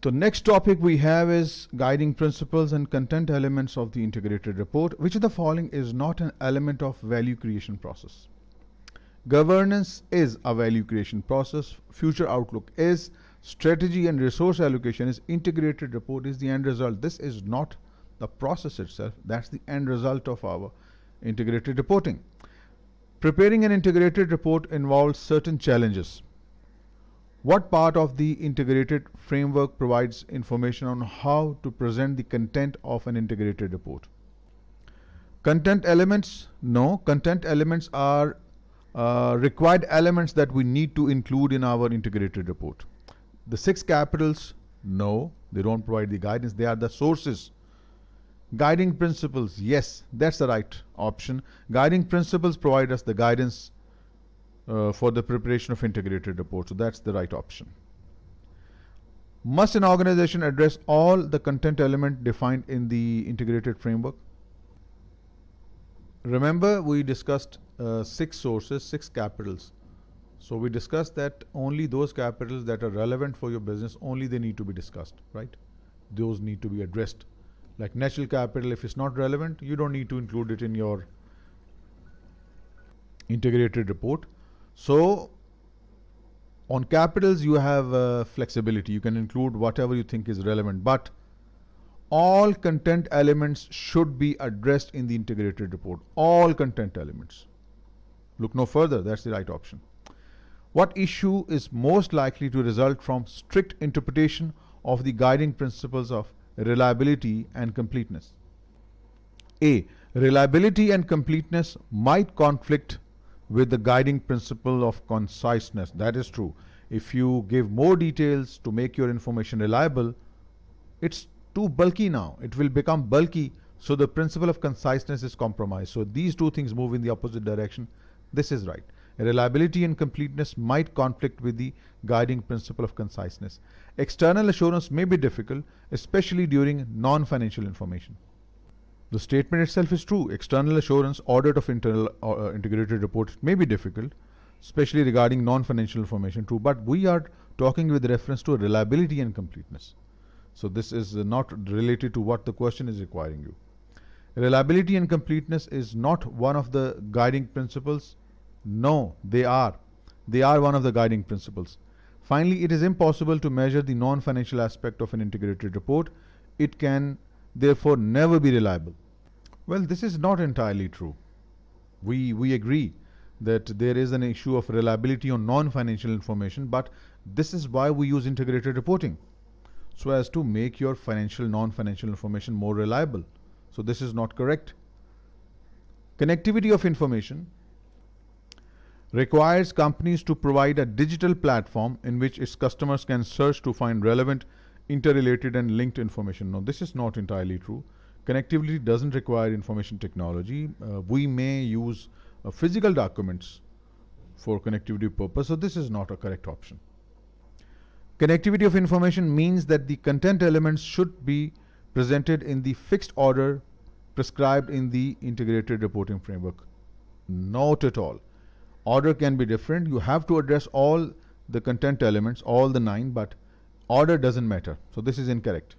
The next topic we have is guiding principles and content elements of the integrated report, which of the following is not an element of value creation process. Governance is a value creation process, future outlook is, strategy and resource allocation is, integrated report is the end result. This is not the process itself, that's the end result of our integrated reporting. Preparing an integrated report involves certain challenges what part of the integrated framework provides information on how to present the content of an integrated report? Content elements? No, content elements are uh, required elements that we need to include in our integrated report. The six capitals? No, they don't provide the guidance. They are the sources. Guiding principles? Yes, that's the right option. Guiding principles provide us the guidance uh, for the preparation of integrated reports. So that's the right option. Must an organization address all the content element defined in the integrated framework? Remember we discussed uh, six sources, six capitals. So we discussed that only those capitals that are relevant for your business, only they need to be discussed, right? Those need to be addressed. Like natural capital, if it's not relevant, you don't need to include it in your integrated report. So on capitals, you have uh, flexibility. You can include whatever you think is relevant, but all content elements should be addressed in the integrated report. All content elements. Look no further. That's the right option. What issue is most likely to result from strict interpretation of the guiding principles of reliability and completeness? A. Reliability and completeness might conflict with the guiding principle of conciseness. That is true. If you give more details to make your information reliable, it's too bulky now. It will become bulky. So the principle of conciseness is compromised. So these two things move in the opposite direction. This is right. Reliability and completeness might conflict with the guiding principle of conciseness. External assurance may be difficult, especially during non-financial information. The statement itself is true. External assurance audit of internal uh, uh integrated report may be difficult, especially regarding non-financial information, true, but we are talking with reference to reliability and completeness. So this is not related to what the question is requiring you. Reliability and completeness is not one of the guiding principles. No, they are. They are one of the guiding principles. Finally, it is impossible to measure the non-financial aspect of an integrated report. It can therefore never be reliable. Well, this is not entirely true. We, we agree that there is an issue of reliability on non-financial information, but this is why we use integrated reporting. So as to make your financial, non-financial information more reliable. So this is not correct. Connectivity of information requires companies to provide a digital platform in which its customers can search to find relevant interrelated and linked information. No, this is not entirely true. Connectivity doesn't require information technology. Uh, we may use uh, physical documents for connectivity purpose, so this is not a correct option. Connectivity of information means that the content elements should be presented in the fixed order prescribed in the integrated reporting framework. Not at all. Order can be different. You have to address all the content elements, all the nine, but order doesn't matter. So this is incorrect.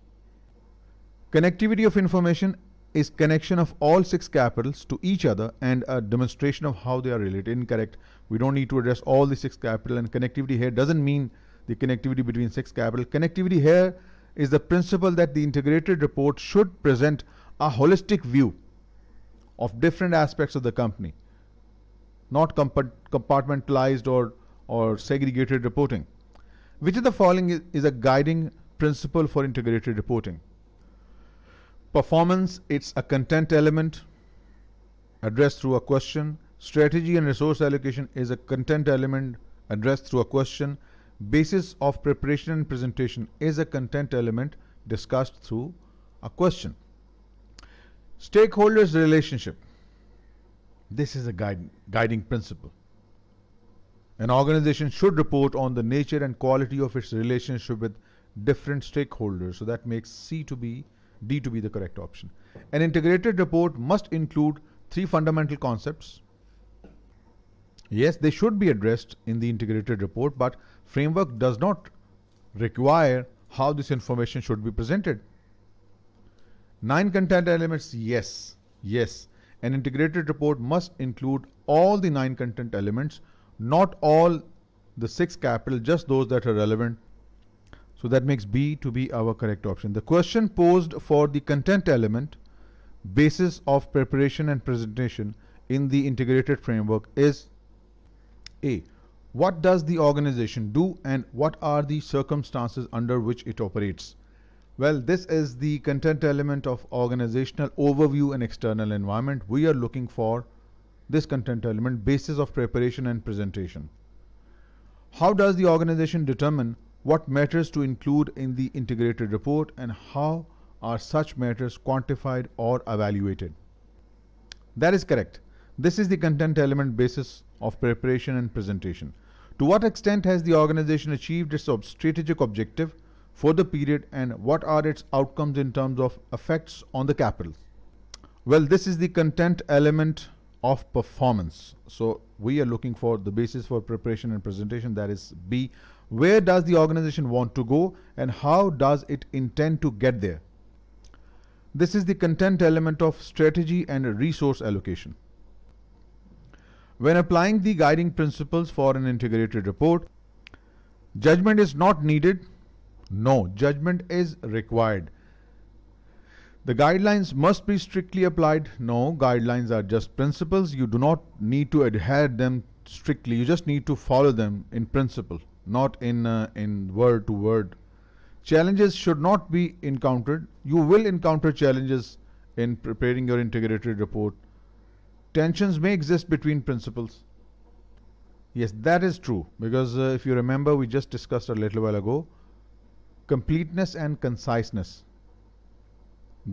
Connectivity of information is connection of all six capitals to each other and a demonstration of how they are related. Incorrect. We don't need to address all the six capital and connectivity here doesn't mean the connectivity between six capital. Connectivity here is the principle that the integrated report should present a holistic view of different aspects of the company, not compartmentalized or, or segregated reporting. Which of the following is a guiding principle for integrated reporting? Performance, it's a content element addressed through a question. Strategy and resource allocation is a content element addressed through a question. Basis of preparation and presentation is a content element discussed through a question. Stakeholders relationship. This is a guide, guiding principle. An organization should report on the nature and quality of its relationship with different stakeholders. So that makes C to be D to be the correct option. An integrated report must include three fundamental concepts. Yes, they should be addressed in the integrated report, but framework does not require how this information should be presented. Nine content elements, yes, yes. An integrated report must include all the nine content elements not all the six capital, just those that are relevant. So that makes B to be our correct option. The question posed for the content element, basis of preparation and presentation in the integrated framework is A. What does the organization do and what are the circumstances under which it operates? Well, this is the content element of organizational overview and external environment we are looking for this content element basis of preparation and presentation. How does the organization determine what matters to include in the integrated report and how are such matters quantified or evaluated? That is correct. This is the content element basis of preparation and presentation. To what extent has the organization achieved its strategic objective for the period and what are its outcomes in terms of effects on the capital? Well, this is the content element of performance. So we are looking for the basis for preparation and presentation that is B. Where does the organization want to go and how does it intend to get there? This is the content element of strategy and resource allocation. When applying the guiding principles for an integrated report, judgment is not needed. No, judgment is required. The guidelines must be strictly applied. No, guidelines are just principles. You do not need to adhere them strictly. You just need to follow them in principle, not in, uh, in word to word. Challenges should not be encountered. You will encounter challenges in preparing your integrated report. Tensions may exist between principles. Yes, that is true because uh, if you remember, we just discussed a little while ago completeness and conciseness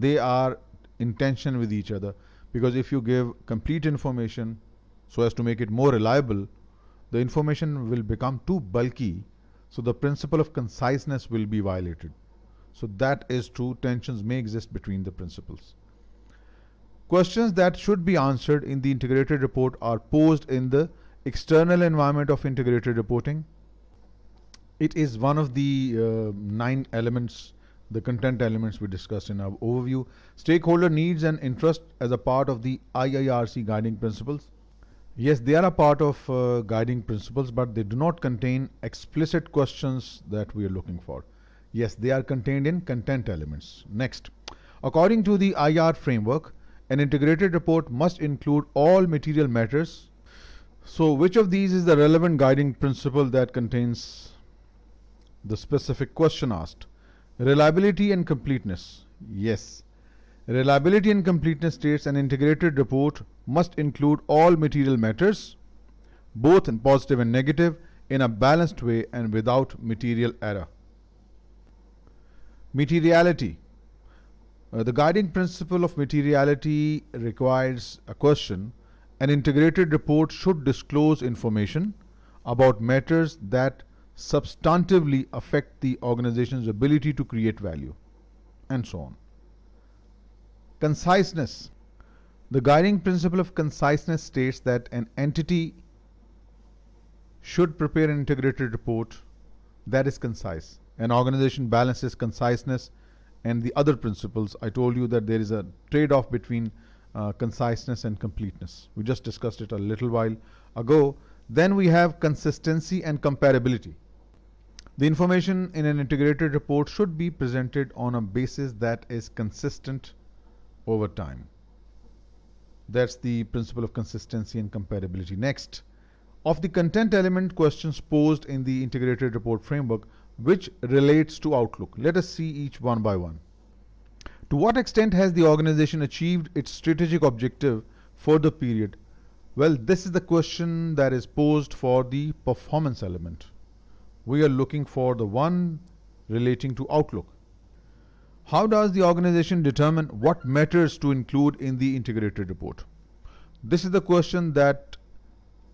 they are in tension with each other because if you give complete information so as to make it more reliable, the information will become too bulky. So the principle of conciseness will be violated. So that is true. Tensions may exist between the principles. Questions that should be answered in the integrated report are posed in the external environment of integrated reporting. It is one of the uh, nine elements the content elements we discussed in our overview, stakeholder needs and interest as a part of the IIRC guiding principles. Yes, they are a part of uh, guiding principles, but they do not contain explicit questions that we are looking for. Yes, they are contained in content elements. Next, according to the IR framework, an integrated report must include all material matters. So which of these is the relevant guiding principle that contains the specific question asked? Reliability and completeness. Yes. Reliability and completeness states an integrated report must include all material matters, both in positive and negative, in a balanced way and without material error. Materiality. Uh, the guiding principle of materiality requires a question. An integrated report should disclose information about matters that substantively affect the organization's ability to create value, and so on. Conciseness. The guiding principle of conciseness states that an entity should prepare an integrated report that is concise. An organization balances conciseness and the other principles. I told you that there is a trade off between uh, conciseness and completeness. We just discussed it a little while ago. Then we have consistency and comparability. The information in an integrated report should be presented on a basis that is consistent over time. That's the principle of consistency and comparability. Next, of the content element questions posed in the integrated report framework, which relates to Outlook. Let us see each one by one. To what extent has the organization achieved its strategic objective for the period? Well, this is the question that is posed for the performance element we are looking for the one relating to Outlook. How does the organization determine what matters to include in the integrated report? This is the question that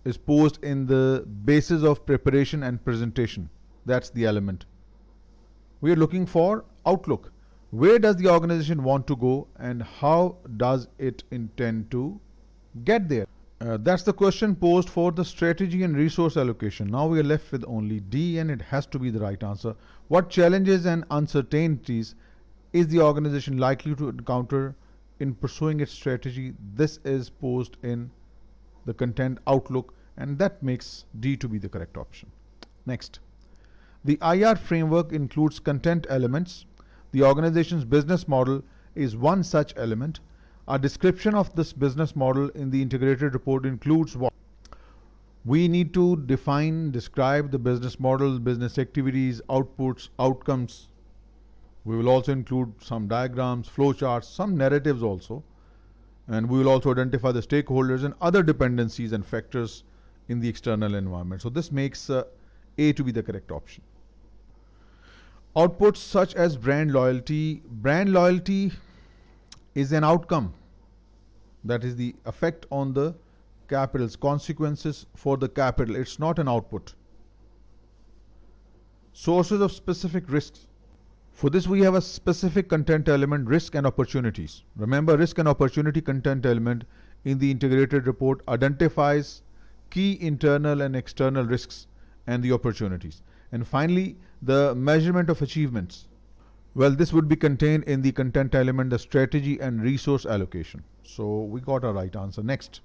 is posed in the basis of preparation and presentation. That's the element. We are looking for Outlook. Where does the organization want to go and how does it intend to get there? Uh, that's the question posed for the strategy and resource allocation. Now we are left with only D and it has to be the right answer. What challenges and uncertainties is the organization likely to encounter in pursuing its strategy? This is posed in the content outlook and that makes D to be the correct option. Next, the IR framework includes content elements. The organization's business model is one such element a description of this business model in the integrated report includes what? We need to define, describe the business model, business activities, outputs, outcomes. We will also include some diagrams, flowcharts, some narratives also. And we will also identify the stakeholders and other dependencies and factors in the external environment. So this makes uh, A to be the correct option. Outputs such as brand loyalty. Brand loyalty is an outcome that is the effect on the capitals consequences for the capital it's not an output sources of specific risks for this we have a specific content element risk and opportunities remember risk and opportunity content element in the integrated report identifies key internal and external risks and the opportunities and finally the measurement of achievements well, this would be contained in the content element, the strategy and resource allocation. So we got our right answer next.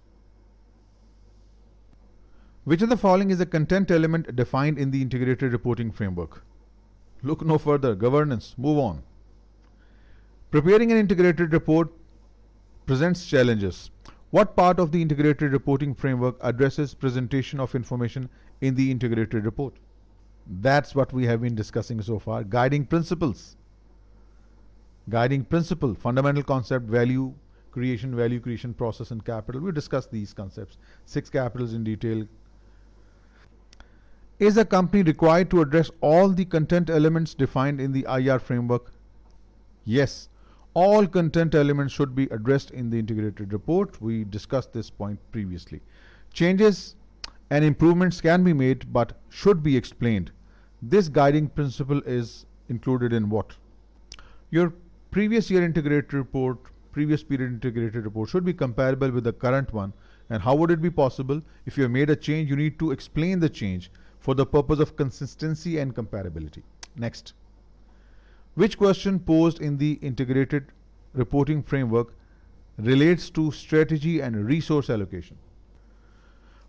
Which of the following is a content element defined in the integrated reporting framework? Look no further, governance, move on. Preparing an integrated report presents challenges. What part of the integrated reporting framework addresses presentation of information in the integrated report? That's what we have been discussing so far, guiding principles guiding principle, fundamental concept, value creation, value creation process and capital. We discussed these concepts, six capitals in detail. Is a company required to address all the content elements defined in the IR framework? Yes, all content elements should be addressed in the integrated report. We discussed this point previously. Changes and improvements can be made but should be explained. This guiding principle is included in what? Your previous year integrated report, previous period integrated report should be comparable with the current one. And how would it be possible? If you have made a change, you need to explain the change for the purpose of consistency and comparability. Next. Which question posed in the integrated reporting framework relates to strategy and resource allocation?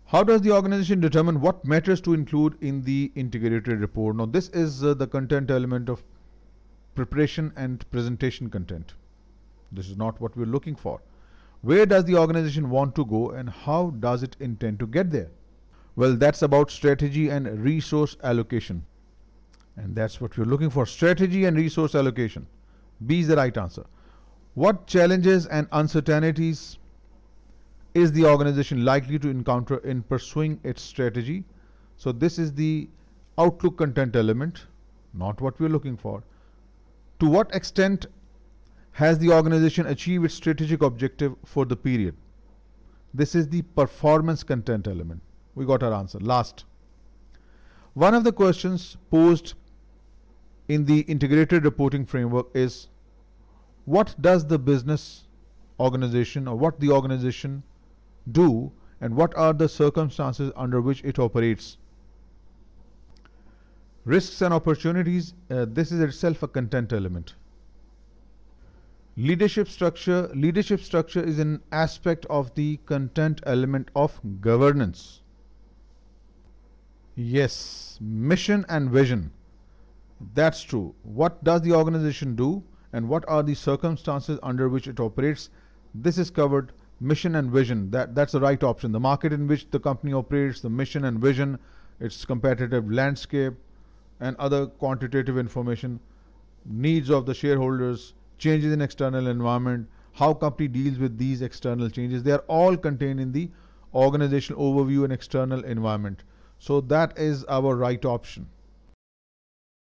How does the organization determine what matters to include in the integrated report? Now, this is uh, the content element of preparation and presentation content. This is not what we're looking for. Where does the organization want to go and how does it intend to get there? Well, that's about strategy and resource allocation. And that's what we're looking for, strategy and resource allocation. B is the right answer. What challenges and uncertainties is the organization likely to encounter in pursuing its strategy? So this is the outlook content element, not what we're looking for. To what extent has the organization achieved its strategic objective for the period? This is the performance content element. We got our answer. Last. One of the questions posed in the integrated reporting framework is what does the business organization or what the organization do and what are the circumstances under which it operates Risks and opportunities, uh, this is itself a content element. Leadership structure, leadership structure is an aspect of the content element of governance. Yes, mission and vision. That's true. What does the organization do and what are the circumstances under which it operates? This is covered mission and vision. That that's the right option. The market in which the company operates, the mission and vision, its competitive landscape, and other quantitative information, needs of the shareholders, changes in external environment, how company deals with these external changes. They are all contained in the organizational overview and external environment. So that is our right option.